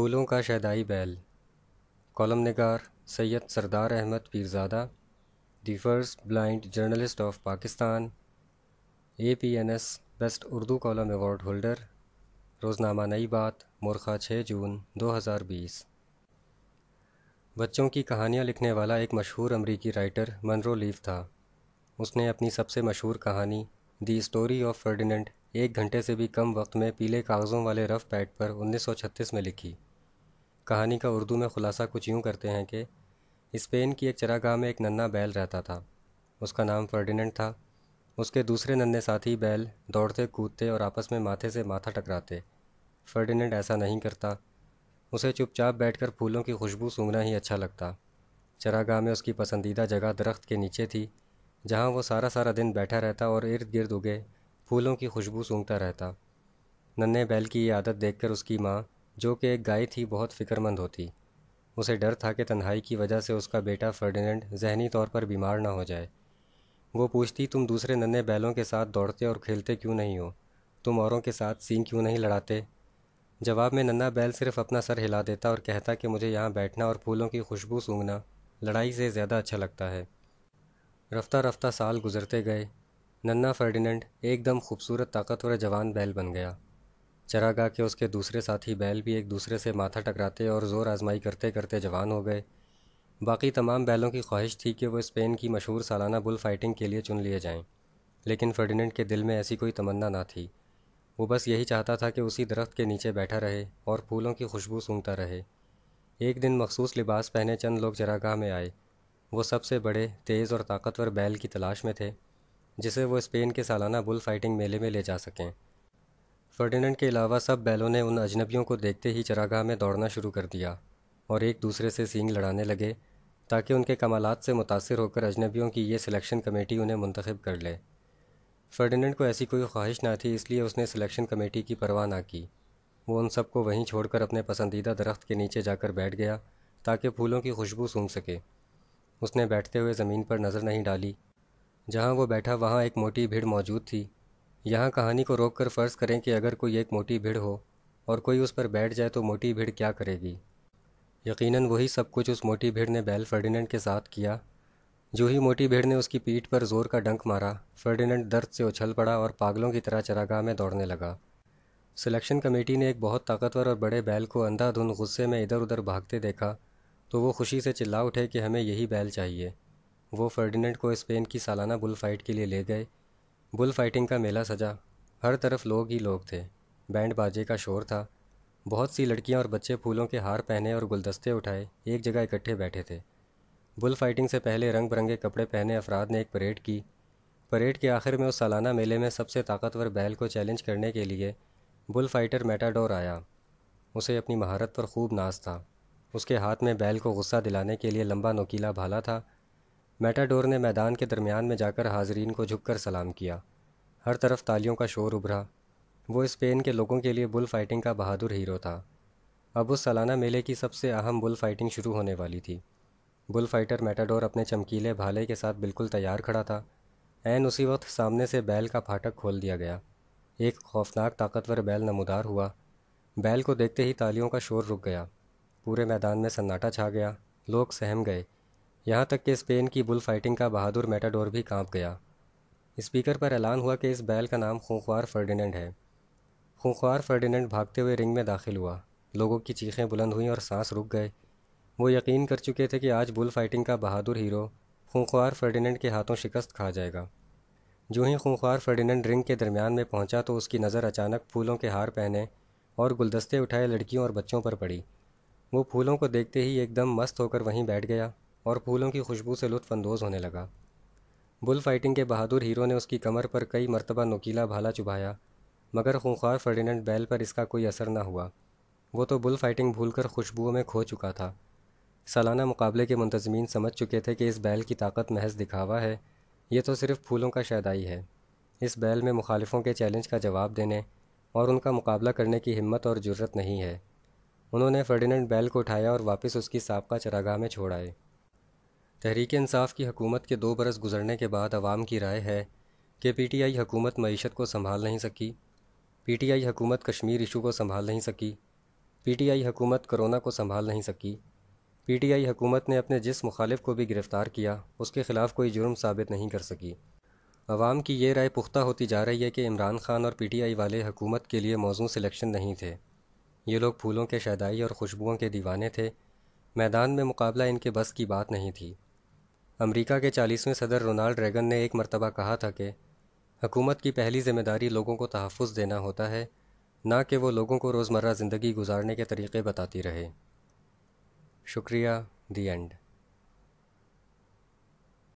फूलों का शहदाई बैल कॉलम नगार Syed Sardar Ahmad Pirzada the first blind journalist of Pakistan A P N S best Urdu column award holder रोज़नामा नई बात मोरखा छः जून 2020 बच्चों की कहानियाँ लिखने वाला एक मशहूर अमरीकी राइटर मनरो लीव था उसने अपनी सबसे मशहूर कहानी दी स्टोरी ऑफ फर्डिनेंट एक घंटे से भी कम वक्त में पीले कागज़ों वाले रफ पैड पर 1936 में लिखी कहानी का उर्दू में ख़ुलासा कुछ यूँ करते हैं कि स्पेन की एक चरागाह में एक नन्ना बैल रहता था उसका नाम फर्डिनेंट था उसके दूसरे नन्हे साथी बैल दौड़ते कूदते और आपस में माथे से माथा टकराते फर्डिनेंट ऐसा नहीं करता उसे चुपचाप बैठकर फूलों की खुशबू सूंघना ही अच्छा लगता चरागाह में उसकी पसंदीदा जगह दरख्त के नीचे थी जहाँ वो सारा सारा दिन बैठा रहता और इर्द गिर्द उगे फूलों की खुशबू सूंघता रहता नन्हे बैल की ये आदत देखकर उसकी माँ जो कि एक गाय थी बहुत फ़िक्रमंद होती उसे डर था कि तन्हाई की वजह से उसका बेटा फर्डिनेंड जहनी तौर पर बीमार ना हो जाए वो पूछती तुम दूसरे नन्हे बैलों के साथ दौड़ते और खेलते क्यों नहीं हो तुम औरों के साथ सींग क्यों नहीं लड़ाते जवाब में नन्ना बैल सिर्फ अपना सर हिला देता और कहता कि मुझे यहाँ बैठना और फूलों की खुशबू सूंघना लड़ाई से ज़्यादा अच्छा लगता है रफ्ता रफ्ता साल गुजरते गए नन्ना फर्डिनेंड एकदम खूबसूरत ताकतवर जवान बैल बन गया चरागाह के उसके दूसरे साथी बैल भी एक दूसरे से माथा टकराते और ज़ोर आजमाई करते करते जवान हो गए बाकी तमाम बैलों की ख्वाहिश थी कि वो स्पेन की मशहूर सालाना बुल फाइटिंग के लिए चुन लिए जाएं लेकिन फर्डिनेंड के दिल में ऐसी कोई तमन्ना ना थी वो बस यही चाहता था कि उसी दरख्त के नीचे बैठा रहे और फूलों की खुशबू सूंघता रहे एक दिन मखसूस लिबास पहने चंद लोग चरागाह में आए वो सबसे बड़े तेज़ और ताकतवर बैल की तलाश में थे जिसे वो स्पेन के सालाना बुल फाइटिंग मेले में ले जा सकें फर्डिनेंड के अलावा सब बैलों ने उन अजनबियों को देखते ही चरागाह में दौड़ना शुरू कर दिया और एक दूसरे से सींग लड़ाने लगे ताकि उनके कमालात से मुतासर होकर अजनबियों की ये सिलेक्शन कमेटी उन्हें मंतखब कर ले फर्डिनेंड को ऐसी कोई ख्वाहिश ना थी इसलिए उसने सिलेक्शन कमेटी की परवाह ना की वो उन सबको वहीं छोड़कर अपने पसंदीदा दरख्त के नीचे जाकर बैठ गया ताकि फूलों की खुशबू सूंघ सके उसने बैठते हुए ज़मीन पर नज़र नहीं डाली जहाँ वो बैठा वहाँ एक मोटी भीड़ मौजूद थी यहाँ कहानी को रोक कर फ़र्ज़ करें कि अगर कोई एक मोटी भीड़ हो और कोई उस पर बैठ जाए तो मोटी भीड़ क्या करेगी यकीनन वही सब कुछ उस मोटी भीड़ ने बैल फर्डिनेंड के साथ किया जो ही मोटी भीड़ ने उसकी पीठ पर जोर का डंक मारा फर्डिनेंड दर्द से उछल पड़ा और पागलों की तरह चरागाह में दौड़ने लगा सिलेक्शन कमेटी ने एक बहुत ताकतवर और बड़े बैल को अंधाधुंध गुस्से में इधर उधर भागते देखा तो वो खुशी से चिल्ला उठे कि हमें यही बैल चाहिए वो फर्डिनेंड को स्पेन की सालाना बुल फाइट के लिए ले गए बुल फाइटिंग का मेला सजा हर तरफ लोग ही लोग थे बैंड बाजे का शोर था बहुत सी लड़कियां और बच्चे फूलों के हार पहने और गुलदस्ते उठाए एक जगह इकट्ठे बैठे थे बुल फाइटिंग से पहले रंग बिरंगे कपड़े पहने अफराद ने एक परेड की परेड के आखिर में उस सालाना मेले में सबसे ताकतवर बैल को चैलेंज करने के लिए बुल फाइटर मेटाडोर आया उसे अपनी महारत पर खूब नाज था उसके हाथ में बैल को गुस्सा दिलाने के लिए लंबा नोकीला भाला था मेटाडोर ने मैदान के दरमियान में जाकर हाजरीन को झुककर सलाम किया हर तरफ तालियों का शोर उभरा वो स्पेन के लोगों के लिए बुल फाइटिंग का बहादुर हीरो था अब उस सालाना मेले की सबसे अहम बुल फाइटिंग शुरू होने वाली थी बुल फाइटर मेटाडोर अपने चमकीले भाले के साथ बिल्कुल तैयार खड़ा था एन उसी वक्त सामने से बैल का फाटक खोल दिया गया एक खौफनाक ताकतवर बैल नमदार हुआ बैल को देखते ही तालियों का शोर रुक गया पूरे मैदान में सन्नाटा छा गया लोग सहम गए यहाँ तक कि स्पेन की बुल फाइटिंग का बहादुर मेटाडोर भी कांप गया स्पीकर पर ऐलान हुआ कि इस बैल का नाम खूंखवार फर्डिनेंड है खूंखवार फर्डिनेंड भागते हुए रिंग में दाखिल हुआ लोगों की चीखें बुलंद हुईं और सांस रुक गए वो यकीन कर चुके थे कि आज बुल फाइटिंग का बहादुर हीरो खूंखवार फर्डिनेंड के हाथों शिकस्त खा जाएगा जो ही खूंखवार फर्डिनेंड रिंग के दरमियान में पहुंचा तो उसकी नज़र अचानक फूलों के हार पहने और गुलदस्ते उठाए लड़कियों और बच्चों पर पड़ी वो फूलों को देखते ही एकदम मस्त होकर वहीं बैठ गया और फूलों की खुशबू से लुत्फानंदोज़ होने लगा बुल फाइटिंग के बहादुर हीरो ने उसकी कमर पर कई मरतबा नकीला भाला चुभाया मगर खूंखार फर्डिनेंट बैल पर इसका कोई असर न हुआ वो तो बुल फाइटिंग भूलकर खुशबुओं में खो चुका था सालाना मुकाबले के मुंतजमीन समझ चुके थे कि इस बैल की ताकत महज दिखावा है ये तो सिर्फ फूलों का शैदाई है इस बैल में मुखालिफों के चैलेंज का जवाब देने और उनका मुकाबला करने की हिम्मत और जुर्रत नहीं है उन्होंने फर्डिनेंट बैल को उठाया और वापस उसकी सबका चरागाह में छोड़ आए तहरीक इंसाफ की हकूमत के दो बरस गुजरने के बाद आवाम की राय है कि पी टी आई हकूमत मीशत को संभाल नहीं सकी पी टी आई हकूमत कश्मीर इशू को संभाल नहीं सकी पी टी आई हकूमत कोरोना को संभाल नहीं सकी पी टी आई हकूमत ने अपने जिस मुखालिफ को भी गिरफ़्तार किया उसके ख़िलाफ़ कोई जुर्म साबित नहीं कर सकी आवाम की ये राय पुख्ता होती जा रही है कि इमरान खान और पी टी आई वाले हुकूमत के लिए मौजू सिलेक्शन नहीं थे ये लोग फूलों के शदाई और खुशबुओं के दीवाने थे मैदान में मुकाबला इनके बस की बात नहीं थी अमेरिका के चालीसवें सदर रोनाल्ड रेगन ने एक मरतबा कहा था कि हुकूमत की पहली जिम्मेदारी लोगों को तहफ़ देना होता है ना कि वो लोगों को रोज़मर्रा ज़िंदगी गुजारने के तरीक़े बताती रहे शुक्रिया दी एंड